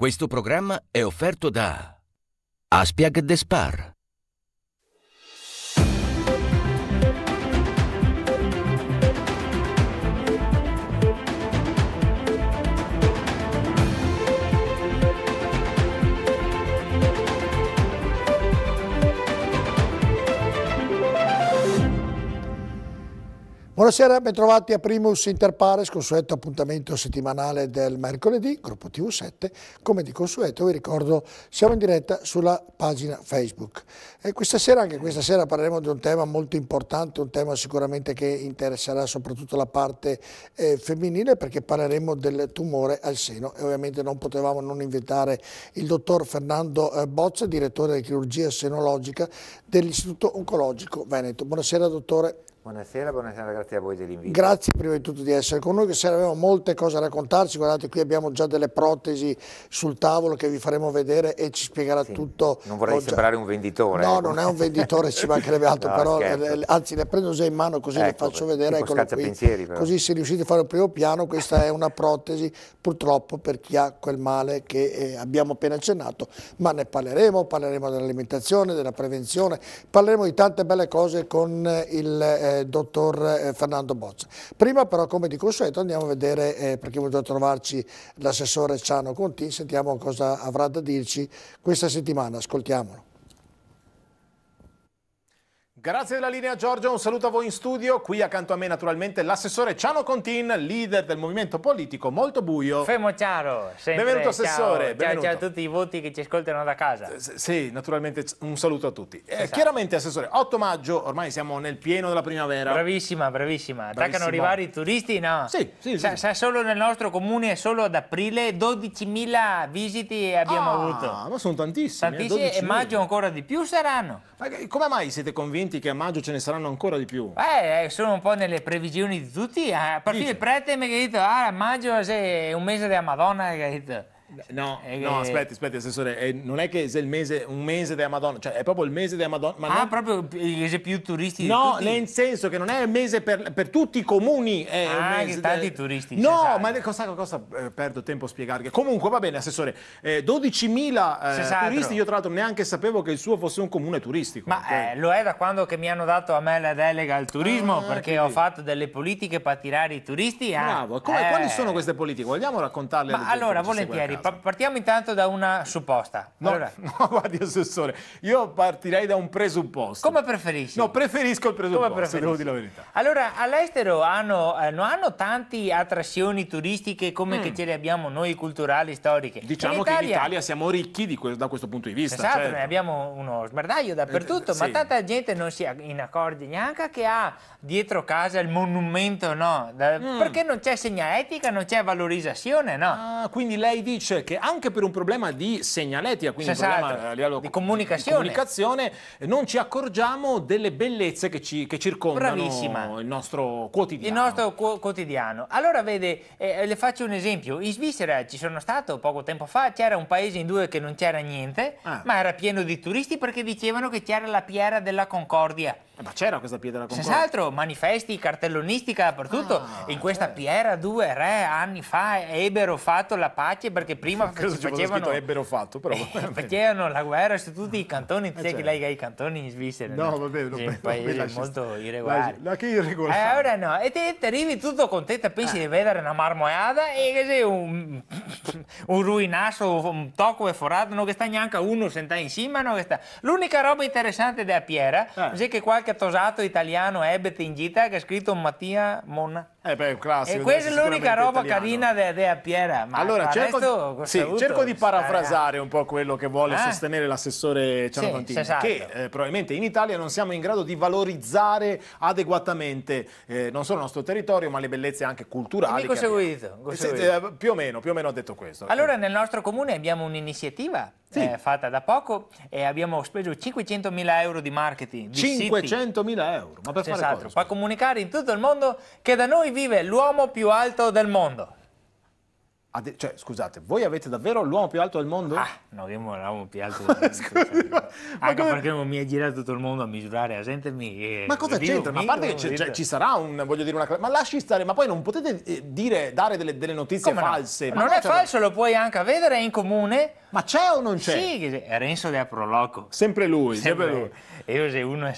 Questo programma è offerto da Aspiag Despar. Buonasera, bentrovati a Primus Interpares, consueto appuntamento settimanale del mercoledì, gruppo TV7. Come di consueto vi ricordo siamo in diretta sulla pagina Facebook. E questa sera, anche questa sera, parleremo di un tema molto importante, un tema sicuramente che interesserà soprattutto la parte eh, femminile perché parleremo del tumore al seno e ovviamente non potevamo non invitare il dottor Fernando eh, Bozza, direttore di chirurgia senologica dell'Istituto Oncologico Veneto. Buonasera dottore. Buonasera, buonasera, grazie a voi dell'invito. Grazie prima di tutto di essere con noi, che se avevamo molte cose da raccontarci, guardate qui abbiamo già delle protesi sul tavolo che vi faremo vedere e ci spiegherà sì, tutto. Non vorrei Oggi... sembrare un venditore. No, eh. non è un venditore, ci mancherebbe altro, no, però scherzo. Eh, anzi le prendo già in mano così ecco, le faccio vedere. Eccolo qui. Pensieri, però. Così se riuscite a fare il primo piano, questa è una protesi purtroppo per chi ha quel male che eh, abbiamo appena accennato, ma ne parleremo, parleremo dell'alimentazione, della prevenzione, parleremo di tante belle cose con eh, il... Eh, eh, dottor eh, Fernando Bozza. Prima però come di consueto andiamo a vedere eh, perché voglio trovarci l'assessore Ciano Conti, sentiamo cosa avrà da dirci questa settimana, ascoltiamolo. Grazie della linea Giorgio, un saluto a voi in studio, qui accanto a me naturalmente l'assessore Ciano Contin, leader del movimento politico molto buio. Fermo Ciaro, sempre. Benvenuto assessore. Ciao, benvenuto. ciao, a tutti i voti che ci ascoltano da casa. S sì, naturalmente un saluto a tutti. Eh, esatto. Chiaramente assessore, 8 maggio, ormai siamo nel pieno della primavera. Bravissima, bravissima. Attaccano arrivare i turisti? No. Sì, sì. sì. sa solo nel nostro comune, solo ad aprile, 12.000 visiti abbiamo ah, avuto. ma sono tantissimi. Eh, tantissimi eh, e maggio ancora di più saranno. Ma come mai siete convinti? avvenimenti che a maggio ce ne saranno ancora di più. Eh, eh sono un po' nelle previsioni di tutti. A eh. partire il prete mi ha detto, ah, a maggio è un mese della Madonna, mi ha detto. No, eh, no, eh. aspetti, aspetti, assessore, eh, non è che se il mese, un mese della Madonna, cioè è proprio il mese della Madonna. Ma ah, non... proprio il mese più turistico? No, nel senso che non è il mese per, per tutti i comuni. È ah, mese tanti de... turisti. No, esatto. ma cosa, cosa eh, perdo tempo a spiegarvi? Comunque, va bene, assessore, 12.000 eh, eh, turisti, io tra l'altro neanche sapevo che il suo fosse un comune turistico. Ma quindi... lo è da quando che mi hanno dato a me la delega al turismo, ah, perché ho fatto delle politiche per attirare i turisti. Bravo, Come, quali sono queste politiche? Vogliamo raccontarle? Ma allora, volentieri casa. partiamo intanto da una supposta. No, allora. no, guardi Assessore, io partirei da un presupposto. Come preferisci? No, preferisco il presupposto, devo dire la verità. Allora, all'estero hanno, eh, non hanno tante attrazioni turistiche come mm. che ce le abbiamo noi culturali, storiche. Diciamo in Italia... che in Italia siamo ricchi que da questo punto di vista. Esatto, certo. noi abbiamo uno smerdaglio dappertutto, eh, ma sì. tanta gente non si accorge neanche che ha dietro casa il monumento, no? Da... Mm. Perché non c'è segnaletica, non c'è valorizzazione, no? Ah, quindi lei dice dice che anche per un problema di segnaletica, quindi un problema esatto. a livello di comunicazione. di comunicazione, non ci accorgiamo delle bellezze che, ci, che circondano Bravissima. il nostro quotidiano. Il nostro qu quotidiano. Allora, vede, eh, eh, le faccio un esempio. In Svizzera ci sono stato poco tempo fa, c'era un paese in due che non c'era niente, ah. ma era pieno di turisti perché dicevano che c'era la Piera della Concordia. Eh, ma c'era questa Piera della Concordia? Senz'altro, manifesti, cartellonistica, dappertutto. Ah, in questa certo. Piera due, tre anni fa ebbero fatto la pace perché prima facevano, scritto, fatto, però, facevano la guerra su tutti i cantoni, eh, sai cioè. Certo. che lei ha i cantoni in Svizzera. No, va bene, non un paese molto irregolare. La che irregolare. Allora eh, no, e te, te arrivi tutto contento, pensi ah. di vedere una marmoiada e che sei un, un ruinasso, un tocco e forato, non che sta neanche uno sentato in cima, non che sta... L'unica roba interessante della Piera ah. è che qualche tosato italiano ebbe in gita che ha scritto Mattia Monna. Eh beh, classico. E questa è l'unica roba italiano. carina de, de Appiera. allora, cerco, sì, cerco, di parafrasare un po' quello che vuole eh? sostenere l'assessore Cianfantini, sì, esatto. che eh, probabilmente in Italia non siamo in grado di valorizzare adeguatamente eh, non solo il nostro territorio, ma le bellezze anche culturali. Dico seguito, dico seguito. Eh, più o meno, più o meno ho detto questo. Allora, nel nostro comune abbiamo un'iniziativa sì. eh, fatta da poco e abbiamo speso 500.000 euro di marketing. 500.000 euro? Ma per esatto, fare cosa? Per comunicare in tutto il mondo che da noi vive l'uomo più alto del mondo. Ade- cioè, scusate, voi avete davvero l'uomo più alto del mondo? Ah, no, io non l'uomo più alto del mondo. Scusi, cioè, ma, anche come... perché non mi è girato tutto il mondo a misurare, a sentirmi. Eh, ma cosa c'entra? Ma a parte che cioè, ci sarà un, voglio dire, una... Ma lasci stare, ma poi non potete eh, dire, dare delle, delle notizie come false. No? Ma non è cioè, falso, lo puoi anche vedere, è in comune. Ma c'è o non c'è? Sì, Renzo De Proloco. Sempre lui, sempre, sempre lui. lui. Io se uno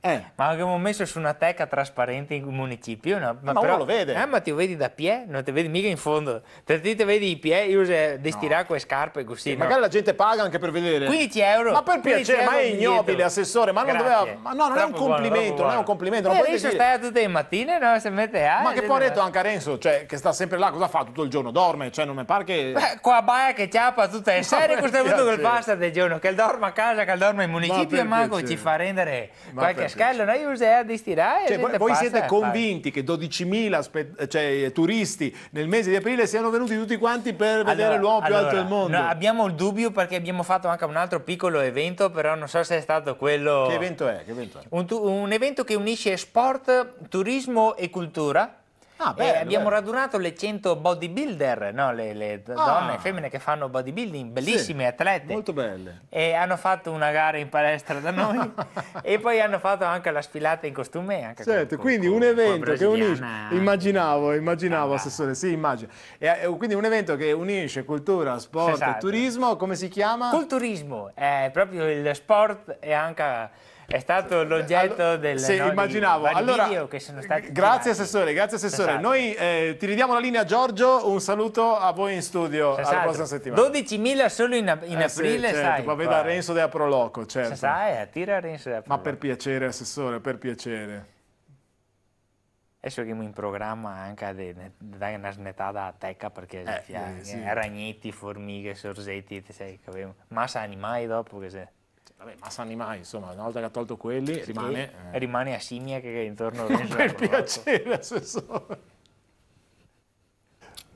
Eh. Ma abbiamo messo su una teca trasparente in municipio. No? Ma, ma però, lo vede. Eh, ma ti vedi da pie, non ti vedi mica in fondo Trattate vedi i piedi, io uso destirà eh, no. quelle scarpe così. Sì, no. Magari la gente paga anche per vedere. 15 euro. Ma per piacere, ma è ignobile, assessore, ma non Grazie. doveva. Ma no, non è un complimento, non è un complimento. Ma Renzo sta tutte le mattine, no? Se mette a. Ah, ma che eh, poi ha eh. detto anche a Renzo, cioè, che sta sempre là, cosa fa? Tutto il giorno dorme, cioè non mi pare che. Beh, qua baia che ciappa tutte le serie, questo è venuto quel pasta del giorno, che dorme a casa, che dorme in municipio, ma Mago ci fa rendere ma qualche scallo, noi usiamo a destirare. Cioè, voi siete convinti che 12.000 cioè, turisti nel mese di aprile siano venuti? venuti tutti quanti per allora, vedere l'uomo più allora, alto del mondo. No, abbiamo il dubbio perché abbiamo fatto anche un altro piccolo evento, però non so se è stato quello... Che evento è? Che evento è? Un, un evento che unisce sport, turismo e cultura Ah, eh, bello, eh, abbiamo bello. radunato le 100 bodybuilder, no? le, le ah. donne femmine che fanno bodybuilding, bellissime sì, atlete. Molto belle. E hanno fatto una gara in palestra da noi e poi hanno fatto anche la sfilata in costume. Anche certo, con, quindi con, un evento che unisce... Eh. Immaginavo, immaginavo, ah, Assessore, sì, immagino. E, eh, quindi un evento che unisce cultura, sport esatto. e turismo, come si chiama? Culturismo, è proprio il sport e anche è stato l'oggetto allora, del se immaginavo. allora, video che sono stati eh, grazie tirati. assessore, grazie assessore. Esatto. Noi eh, ti ridiamo la linea Giorgio, un saluto a voi in studio esatto. alla prossima settimana. 12.000 solo in, in eh, aprile, sì, certo, Ma veda Renzo della Proloco, certo. Sai, attira Renzo della Proloco. Ma per piacere assessore, per piacere. Adesso abbiamo in programma anche di dare una snettata a Tecca perché eh, eh sì. Eh, ragnetti, formiche, sorsetti, massa animali dopo che se vabbè, massa animai, insomma, una volta che ha tolto quelli, rimane... Eh. Rimane a scimmia che è intorno... per piacere, assessore!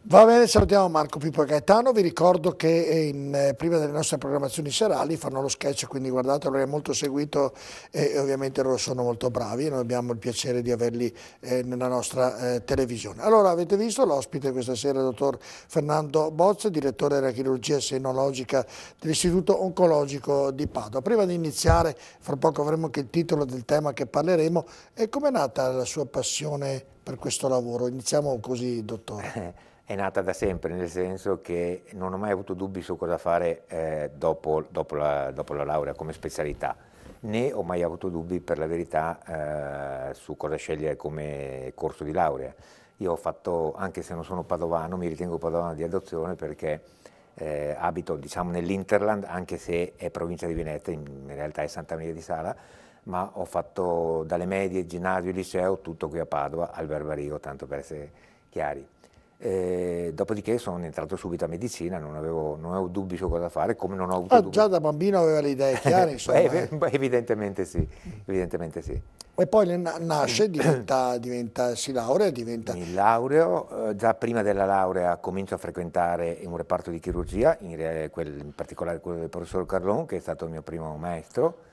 Va bene, salutiamo Marco Pippo e Gaetano, vi ricordo che eh, in, eh, prima delle nostre programmazioni serali fanno lo sketch, quindi guardatelo, è molto seguito e ovviamente loro sono molto bravi e noi abbiamo il piacere di averli eh, nella nostra eh, televisione. Allora, avete visto l'ospite questa sera, il dottor Fernando Bozza, direttore della chirurgia senologica dell'Istituto Oncologico di Padova. Prima di iniziare, fra poco avremo anche il titolo del tema che parleremo, e com'è nata la sua passione per questo lavoro? Iniziamo così, dottore. è nata da sempre, nel senso che non ho mai avuto dubbi su cosa fare eh, dopo, dopo, la, dopo, la, laurea come specialità, né ho mai avuto dubbi per la verità eh, su cosa scegliere come corso di laurea. Io ho fatto, anche se non sono padovano, mi ritengo padovano di adozione perché eh, abito diciamo, nell'Interland, anche se è provincia di Venezia, in realtà è Santa Maria di Sala, ma ho fatto dalle medie, ginnasio, liceo, tutto qui a Padova, al Barbarigo, tanto per essere chiari. E dopodiché sono entrato subito a medicina, non avevo, non avevo, dubbi su cosa fare, come non ho avuto ah, dubbi. Già da bambino aveva le idee chiare, insomma. Beh, eh. evidentemente, sì, evidentemente sì. E poi nasce, diventa, diventa, si laurea, diventa... Mi laureo, eh, già prima della laurea comincio a frequentare un reparto di chirurgia, in, quel, in particolare quello del professor Carlon, che è stato il mio primo maestro,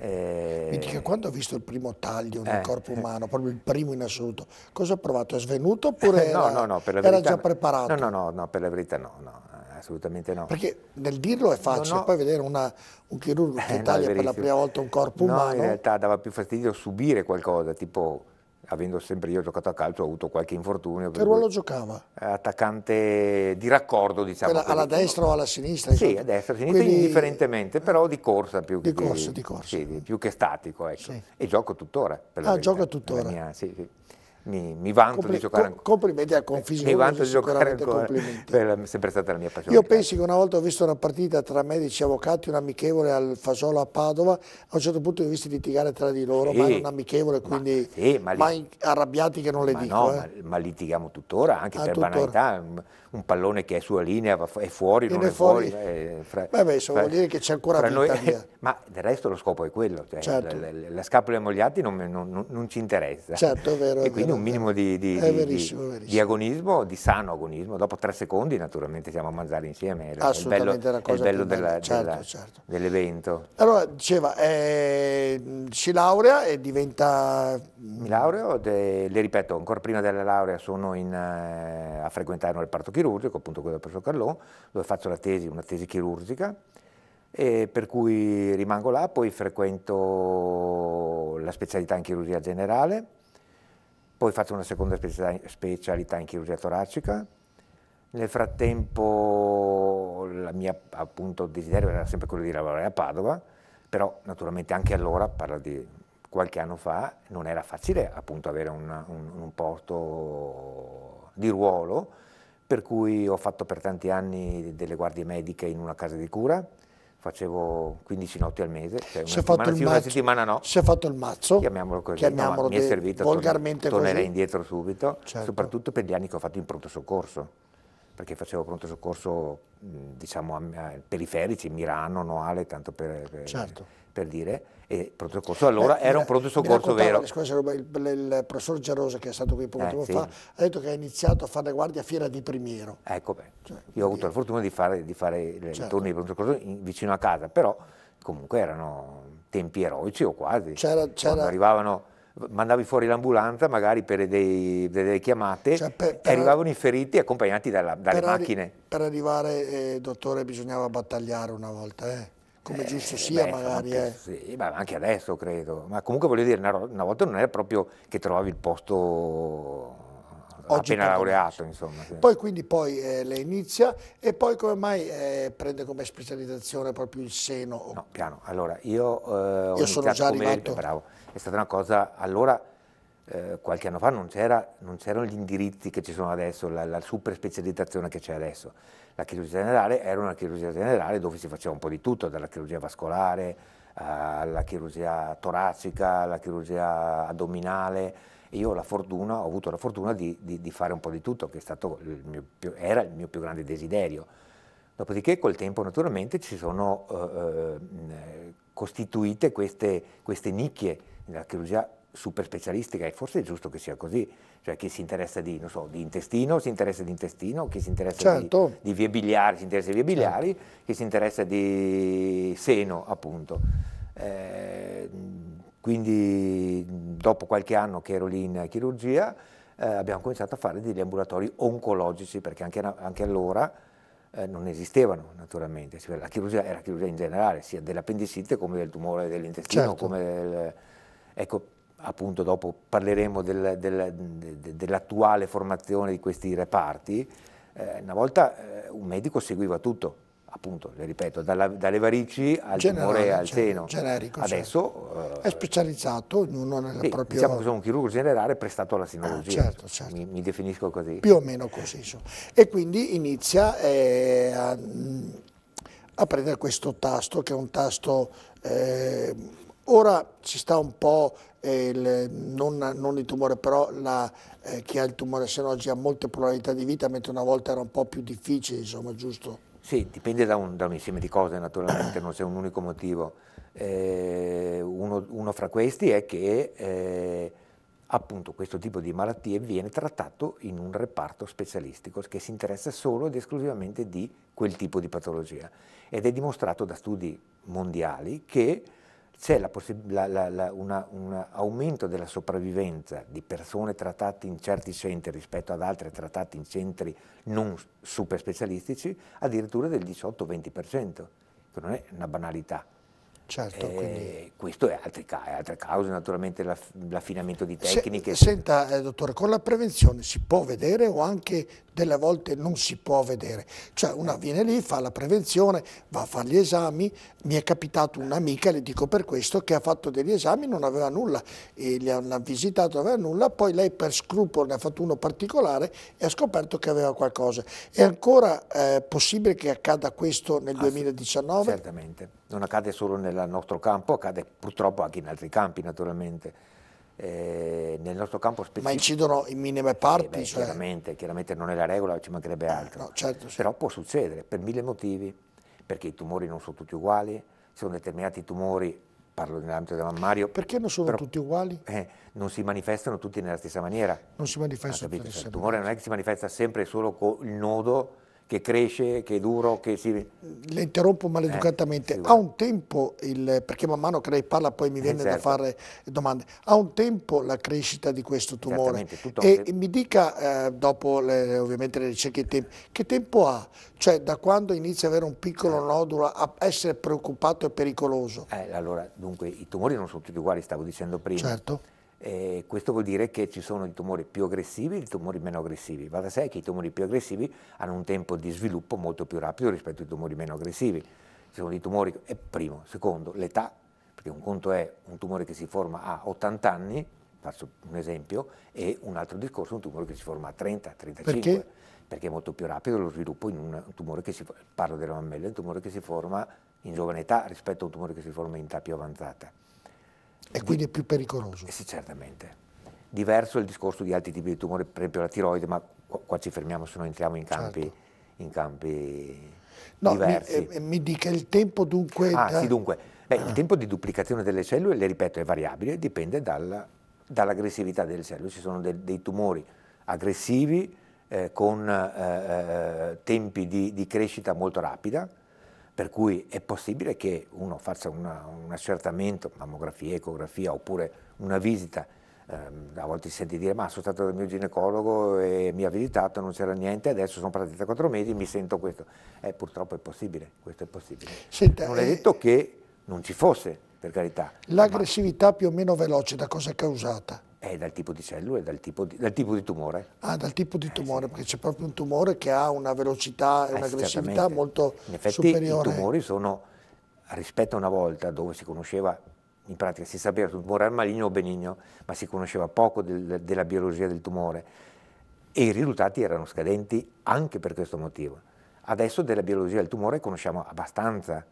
eh... Mi dica, quando ha visto il primo taglio del eh. corpo umano, proprio il primo in assoluto, cosa ha provato? È svenuto oppure no, era, no, no, la verità, già preparato? No, no, no, per la verità no, no, eh, assolutamente no. Perché nel dirlo è facile, no, no. poi vedere una, un chirurgo eh, che taglia per la prima volta un corpo umano... No, in realtà dava più fastidio subire qualcosa, tipo avendo sempre io giocato a calcio, ho avuto qualche infortunio. Che ruolo giocava? Eh, attaccante di raccordo, diciamo. Era alla destra o alla sinistra? Sì, a destra, a sinistra, Quindi... indifferentemente, eh, però di corsa più che, di che, corsa, di corsa. Sì, più che statico. Ecco. Sì. E gioco tuttora. Per ah, gioca tuttora. Mia, sì, sì mi, mi vanto Compl di giocare ancora. Complimenti a Confisione. Mi vanto di giocare ancora. È sempre stata la mia passione. Io penso che una volta ho visto una partita tra medici e avvocati, un amichevole al Fasolo a Padova, a un certo punto li ho visti litigare tra di loro, sì, ma era un amichevole, quindi ma, sì, ma, ma arrabbiati che non le ma dico. No, eh. ma, litighiamo tuttora, anche ah, per tuttora. banalità. Un, pallone che è sulla linea è fuori, e non è fuori. è, eh, fra, Beh, beh fra, vuol dire che c'è ancora vita noi, Ma del resto lo scopo è quello. Cioè, certo. la, la, la, scapola e mogliati non, non, non, non, ci interessa. Certo, è vero. E è quindi vero un minimo di, di, di, verissimo, verissimo. di, agonismo, di sano agonismo. Dopo tre secondi naturalmente siamo a mangiare insieme, è il bello, è il bello della, certo, della, certo. dell'evento. Allora diceva, eh, si laurea e diventa... Mi laureo, de, le ripeto, ancora prima della laurea sono in, eh, a frequentare un reparto chirurgico, appunto quello del professor Carlon, dove faccio la tesi, una tesi chirurgica per cui rimango là, poi frequento la specialità in chirurgia generale poi faccio una seconda specialità in chirurgia toracica, nel frattempo il mio appunto, desiderio era sempre quello di lavorare a Padova, però naturalmente anche allora, parlo di qualche anno fa, non era facile appunto, avere un, un, un posto di ruolo, per cui ho fatto per tanti anni delle guardie mediche in una casa di cura, facevo 15 notti al mese, cioè una, settimana, sì, una settimana no. Si è fatto il mazzo, chiamiamolo così, chiamiamolo no, mi è servito, volgarmente tornerei così. indietro subito, certo. soprattutto per gli anni che ho fatto in pronto soccorso perché facevo pronto soccorso diciamo, a, a, periferici, Milano, Noale, tanto per, per, certo. per dire, e pronto soccorso allora Beh, era un eh, pronto soccorso vero. Scusa, cioè, il, il, il, professor Gerosa che è stato qui poco eh, tempo sì. fa ha detto che ha iniziato a fare la guardia fiera di Primiero. Ecco, beh, cioè, io ho avuto la fortuna di fare, di fare certo. i turni di pronto soccorso in, vicino a casa, però comunque erano tempi eroici o quasi, c'era, quando arrivavano mandavi fuori l'ambulanza magari per dei, delle chiamate cioè per, per, e arrivavano i feriti accompagnati dalla, dalle per macchine. Arri per arrivare, eh, dottore, bisognava battagliare una volta, eh? come eh, giusto sia beh, magari. Anche, eh. sì, ma anche adesso credo, ma comunque voglio dire, una, una volta non era proprio che trovavi il posto Oggi appena laureato, insomma. Sì. Poi quindi poi eh, le inizia e poi come mai eh, prende come specializzazione proprio il seno? No, piano. Allora, io, eh, io sono già come... arrivato. Bravo. È stata una cosa, allora, eh, qualche anno fa non, c'erano gli indirizzi che ci sono adesso, la, la super specializzazione che c'è adesso. La chirurgia generale era una chirurgia generale dove si faceva un po' di tutto, dalla chirurgia vascolare alla chirurgia toracica, alla chirurgia addominale, e io ho, fortuna, ho avuto la fortuna di, di, di, fare un po' di tutto, che il mio, era il mio più grande desiderio. Dopodiché col tempo naturalmente ci sono eh, eh costituite queste, queste nicchie nella chirurgia super specialistica e forse è giusto che sia così, cioè chi si interessa di, so, di intestino si interessa di intestino, chi si interessa certo. di, di vie biliari si interessa di vie certo. biliari, certo. chi si interessa di seno appunto. Eh, quindi dopo qualche anno che ero lì in chirurgia eh, abbiamo cominciato a fare degli ambulatori oncologici perché anche, anche allora eh, non esistevano naturalmente, cioè, la chirurgia era chirurgia in generale, sia dell'appendicite come del tumore dell'intestino. Certo. Del, ecco, appunto dopo parleremo del, del, dell'attuale formazione di questi reparti. Eh, una volta eh, un medico seguiva tutto, appunto, le ripeto, dalla, dalle varici al Generale, tumore al cioè, seno. Generico, cioè, Adesso... Cioè. è specializzato, ognuno nella sì, proprio... Diciamo che sono un chirurgo generale prestato alla sinologia. Ah, certo, certo. Mi, mi, definisco così. Più o meno così. So. E quindi inizia eh, a, a, prendere questo tasto, che è un tasto... Eh, ora ci sta un po'... Eh, il, non, non, il tumore, però la, eh, chi ha il tumore seno oggi ha molte probabilità di vita, mentre una volta era un po' più difficile, insomma, giusto? Sì, dipende da un, da un insieme di cose naturalmente, non c'è un unico motivo. Eh, uno, uno, fra questi è che eh, appunto questo tipo di malattie viene trattato in un reparto specialistico che si interessa solo ed esclusivamente di quel tipo di patologia ed è dimostrato da studi mondiali che c'è un aumento della sopravvivenza di persone trattate in certi centri rispetto ad altre trattate in centri non super specialistici, addirittura del 18-20%, che non è una banalità. Certo, eh, Questo è altre, altre cause, naturalmente l'affinamento di tecniche. Se, senta, eh, dottore, con la prevenzione si può vedere o anche delle volte non si può vedere. Cioè una viene lì, fa la prevenzione, va a fare gli esami, mi è capitato un'amica, le dico per questo, che ha fatto degli esami, non aveva nulla, e li hanno visitato, non aveva nulla, poi lei per scrupolo ne ha fatto uno particolare e ha scoperto che aveva qualcosa. È ancora eh, possibile che accada questo nel 2019? Certamente, non accade solo nel nostro campo, accade purtroppo anche in altri campi naturalmente. Eh, nel nostro campo specifico. Ma incidono in minime eh, parti? Eh beh, cioè... chiaramente, chiaramente, non è la regola, ci mancherebbe eh, altro. No, certo, sì. Però può succedere per mille motivi, perché i tumori non sono tutti uguali, ci sono determinati tumori parlo nell'ambito del mammario. Perché non sono però, tutti uguali? Eh, non si manifestano tutti nella stessa maniera. Non si manifestano tutti cioè, nella stessa Il tumore non è che si manifesta sempre solo con il nodo che cresce, che è duro, che si... Le interrompo eh, maleducatamente. Eh, a un tempo, il, perché man mano che lei parla poi mi eh, viene eh, certo. da fare domande, a un tempo la crescita di questo tumore. Tutto E, e, mi dica, eh, dopo le, ovviamente le ricerche di tempo, che tempo ha? Cioè da quando inizia ad avere un piccolo eh. nodulo a essere preoccupato e pericoloso? allora, dunque, i tumori non sono tutti uguali, stavo dicendo prima. Certo eh, questo vuol dire che ci sono i tumori più aggressivi e i tumori meno aggressivi. Va da sé che i tumori più aggressivi hanno un tempo di sviluppo molto più rapido rispetto ai tumori meno aggressivi. Ci sono dei tumori, eh, primo, secondo, l'età, perché un conto è un tumore che si forma a 80 anni, faccio un esempio, e un altro discorso è un tumore che si forma a 30, 35. Perché? perché è molto più rapido lo sviluppo in un tumore che si parlo della mammella, un tumore che si forma in giovane età rispetto a un tumore che si forma in età più avanzata. E quindi è più pericoloso. Eh sì, certamente. Diverso il discorso di altri tipi di tumore, per esempio la tiroide, ma qua ci fermiamo se non entriamo in campi, certo. in campi no, diversi. Mi, eh, mi, dica il tempo dunque... Ah da... sì, dunque. Beh, ah. Il tempo di duplicazione delle cellule, le ripeto, è variabile, dipende dalla, dall'aggressività delle cellule. Ci sono de, dei tumori aggressivi eh, con eh, eh, tempi di, di crescita molto rapida, per cui è possibile che uno faccia una, un accertamento, mammografia, ecografia oppure una visita. Eh, a volte si sente dire ma sono stato dal mio ginecologo e mi ha visitato, non c'era niente, adesso sono partita quattro mesi e mi sento questo. Eh, purtroppo è possibile, questo è possibile. Senta, non è eh, detto che non ci fosse, per carità. L'aggressività ma... più o meno veloce da cosa è causata? È dal tipo di cellule, dal tipo di, dal tipo di tumore. Ah, dal tipo di eh, tumore, eh, perché c'è proprio un tumore che ha una velocità e eh, un'aggressività molto superiore. In effetti superiore. i tumori sono, rispetto a una volta dove si conosceva, in pratica si sapeva se un tumore era maligno o benigno, ma si conosceva poco del, della biologia del tumore e i risultati erano scadenti anche per questo motivo. Adesso della biologia del tumore conosciamo abbastanza,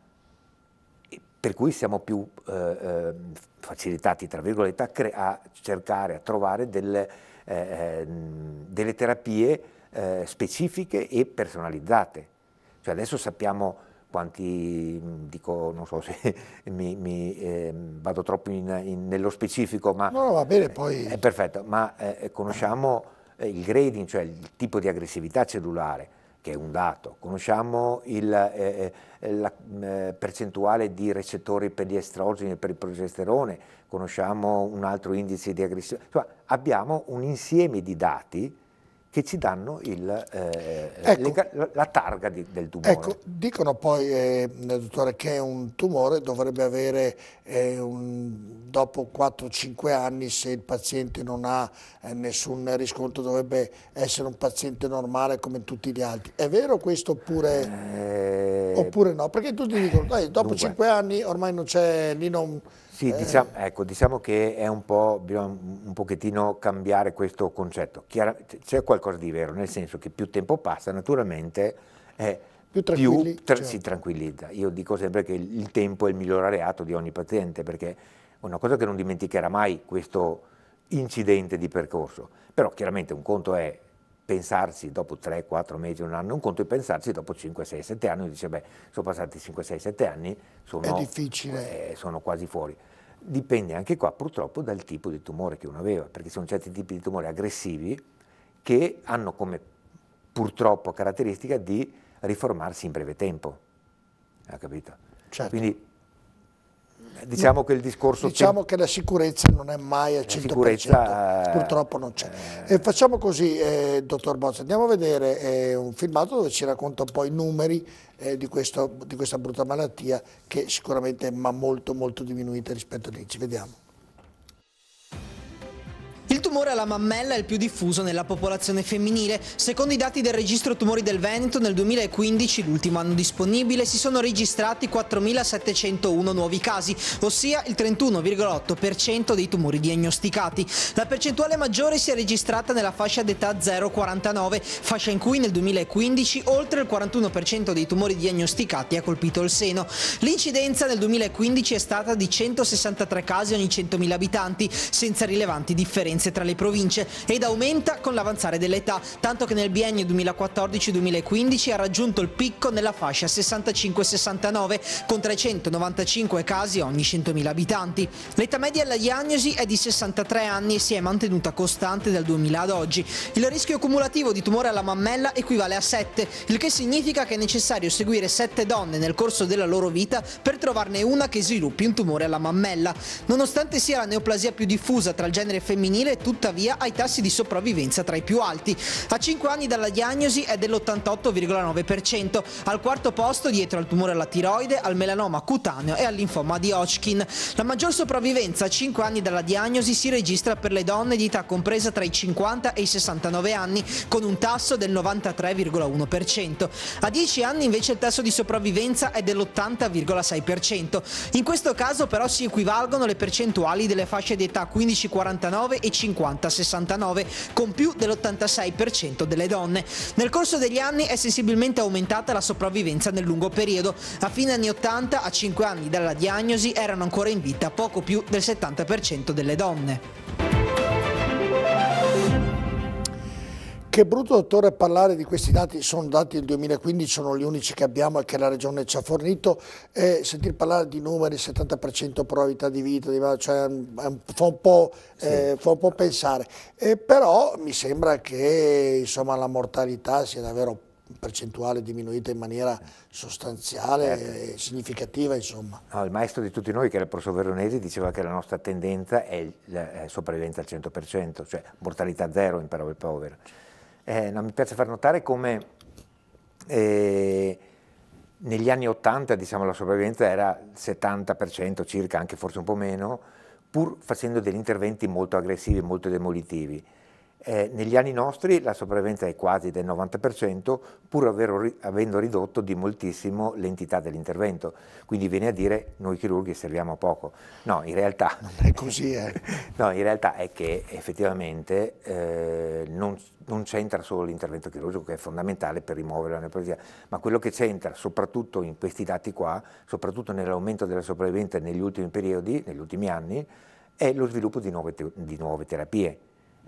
per cui siamo più eh, ehm, facilitati, tra virgolette, a, cre- a, cercare, a trovare delle, eh, ehm, delle terapie eh, specifiche e personalizzate. Cioè adesso sappiamo quanti, mm, dico, non so se mi, mi ehm, vado troppo in, in, nello specifico, ma... No, va bene, poi... È perfetto, ma eh, conosciamo eh, il grading, cioè il tipo di aggressività cellulare, che è un dato. Conosciamo il, eh, eh, la eh, percentuale di recettori per gli estrogeni e per il progesterone, conosciamo un altro indice di aggressione, insomma abbiamo un insieme di dati che ci danno il, eh, eh ecco, le, la, targa di, del tumore. Ecco, dicono poi, eh, dottore, che un tumore dovrebbe avere eh, un, dopo 4-5 anni, se il paziente non ha eh, nessun riscontro, dovrebbe essere un paziente normale come tutti gli altri. È vero questo oppure, eh, oppure no? Perché tutti dicono, dai, dopo dunque. 5 anni ormai non c'è, lì non sì, diciamo, ecco, diciamo che è un po', bisogna un pochettino cambiare questo concetto. c'è qualcosa di vero, nel senso che più tempo passa, naturalmente eh, più, più tra cioè. si tranquillizza. Io dico sempre che il tempo è il miglior alleato di ogni paziente, perché una cosa che non dimenticherà mai questo incidente di percorso. Però chiaramente un conto è pensarci dopo 3, 4 mesi, un anno, un conto è pensarci dopo 5, 6, 7 anni, dice beh, sono passati 5, 6, 7 anni, sono, eh, sono quasi fuori. Dipende anche qua purtroppo dal tipo di tumore che uno aveva, perché ci sono certi tipi di tumori aggressivi che hanno come purtroppo caratteristica di riformarsi in breve tempo. Ha capito? Certo. Quindi Diciamo che il discorso... Diciamo che la sicurezza non è mai al 100%, sicurezza... purtroppo non c'è. Eh, e facciamo così, eh, dottor Bozza, andiamo a vedere eh, un filmato dove ci racconta un po' i numeri eh, di, questo, di questa brutta malattia che sicuramente ma molto molto diminuita rispetto a Ci Vediamo. Il tumore alla mammella è il più diffuso nella popolazione femminile. Secondo i dati del registro tumori del Veneto, nel 2015, l'ultimo anno disponibile, si sono registrati 4.701 nuovi casi, ossia il 31,8% dei tumori diagnosticati. La percentuale maggiore si è registrata nella fascia d'età 0-49, fascia in cui nel 2015 oltre il 41% dei tumori diagnosticati ha colpito il seno. L'incidenza nel 2015 è stata di 163 casi ogni 100.000 abitanti, senza rilevanti differenze differenze tra le province ed aumenta con l'avanzare dell'età, tanto che nel biennio 2014-2015 ha raggiunto il picco nella fascia 65-69 con 395 casi ogni 100.000 abitanti. L'età media alla diagnosi è di 63 anni e si è mantenuta costante dal 2000 ad oggi. Il rischio cumulativo di tumore alla mammella equivale a 7, il che significa che è necessario seguire 7 donne nel corso della loro vita per trovarne una che sviluppi un tumore alla mammella. Nonostante sia la neoplasia più diffusa tra il genere femminile, tuttavia ha i tassi di sopravvivenza tra i più alti. A 5 anni dalla diagnosi è dell'88,9%, al quarto posto dietro al tumore alla tiroide, al melanoma cutaneo e all'infoma di Hodgkin. La maggior sopravvivenza a 5 anni dalla diagnosi si registra per le donne di età compresa tra i 50 e i 69 anni, con un tasso del 93,1%. A 10 anni invece il tasso di sopravvivenza è dell'80,6%. In questo caso però si equivalgono le percentuali delle fasce di età 15-49 e 50 50-69, con più dell'86% delle donne. Nel corso degli anni è sensibilmente aumentata la sopravvivenza nel lungo periodo. A fine anni 80, a 5 anni dalla diagnosi, erano ancora in vita poco più del 70% delle donne. Che brutto dottore parlare di questi dati, sono dati del 2015, sono gli unici che abbiamo e che la Regione ci ha fornito, eh, sentir parlare di numeri, 70% probabilità di vita, di, cioè, fa, un po', eh, fa un po' pensare, eh, però mi sembra che insomma, la mortalità sia davvero percentuale diminuita in maniera sostanziale certo. e significativa insomma. No, il maestro di tutti noi che era il professor Veronesi diceva che la nostra tendenza è, il, è sopravvivenza al 100%, cioè mortalità zero in parole povere eh, mi piace far notare come eh, negli anni 80 diciamo, la sopravvivenza era il 70% circa, anche forse un po' meno, pur facendo degli interventi molto aggressivi, molto demolitivi. Eh, negli anni nostri la sopravvivenza è quasi del 90%, pur avero, avendo ridotto di moltissimo l'entità dell'intervento. Quindi viene a dire noi chirurghi serviamo poco. No, in realtà, è, così, eh. no, in realtà è che effettivamente eh, non, non c'entra solo l'intervento chirurgico che è fondamentale per rimuovere la neoplasia, ma quello che c'entra soprattutto in questi dati qua, soprattutto nell'aumento della sopravvivenza negli ultimi periodi, negli ultimi anni, è lo sviluppo di nuove, te di nuove terapie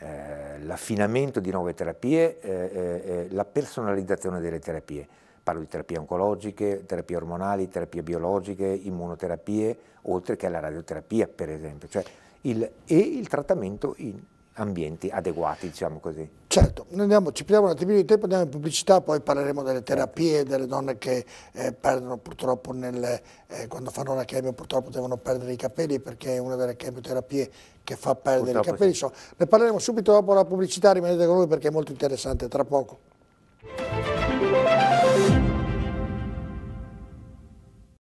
eh, l'affinamento di nuove terapie, eh, eh, eh, la personalizzazione delle terapie. Parlo di terapie oncologiche, terapie ormonali, terapie biologiche, immunoterapie, oltre che alla radioterapia per esempio, cioè il, e il trattamento in ambienti adeguati, diciamo così. Certo, andiamo, ci prendiamo un attimino di tempo, andiamo in pubblicità, poi parleremo delle certo. terapie, delle donne che eh, perdono purtroppo, nel, eh, quando fanno la chemio purtroppo devono perdere i capelli perché è una delle chemioterapie che fa perdere purtroppo i capelli. Sì. So, ne parleremo subito dopo la pubblicità, rimanete con noi perché è molto interessante, tra poco.